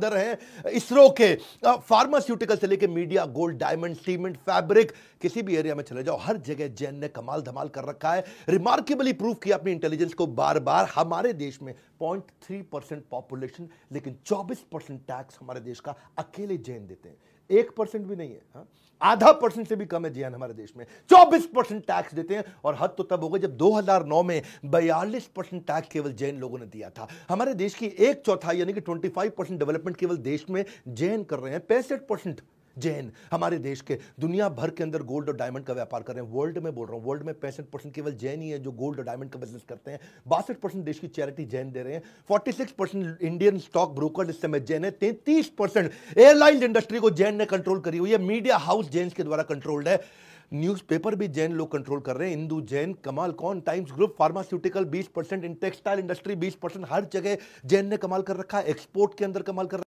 Father हैं इसरो के pharmaceutical से लेकर media gold diamond cement fabric किसी भी एरिया में चले जाओ हर जगह जैन ने कमाल धमाल कर रखा है रिमार्केबली प्रूव किया अपनी इंटेलिजेंस को बार बार हमारे देश में पॉइंट थ्री परसेंट पॉपुलेशन लेकिन चौबीस परसेंट टैक्स हमारे देश का अकेले जैन देते हैं एक परसेंट भी नहीं है हा? आधा परसेंट से भी कम है जीएन हमारे देश में 24 परसेंट टैक्स देते हैं और हद तो तब हो गई जब 2009 में 42 परसेंट टैक्स केवल जैन लोगों ने दिया था हमारे देश की एक चौथाई यानी कि 25 परसेंट डेवलपमेंट केवल देश में जैन कर रहे हैं पैंसठ परसेंट जैन हमारे देश के दुनिया भर के अंदर गोल्ड और डायमंड का व्यापार कर रहे हैं वर्ल्ड में बोल रहा हूँ वर्ल्ड में पैंसठ परसेंट केवल जैन ही है जो गोल्ड और डायमंड का बिजनेस करते हैं बासठ परसेंट देश की चैरिटी जैन दे रहे हैं forty six percent Indian stock broker इस समय जैन है तैंतीस परसेंट एयरलाइन इंडस्ट्री को जैन ने कंट्रोल करी हुई है मीडिया हाउस जैन के द्वारा कंट्रोल्ड है न्यूज़पेपर भी जैन लोग कंट्रोल कर रहे हैं हिंदू जैन कमाल कौन Times group pharmaceutical 20 percent in textile industry 20 percent हर जगह जैन ने कमाल कर रखा है एक्सपोर्ट के अंदर कमाल कर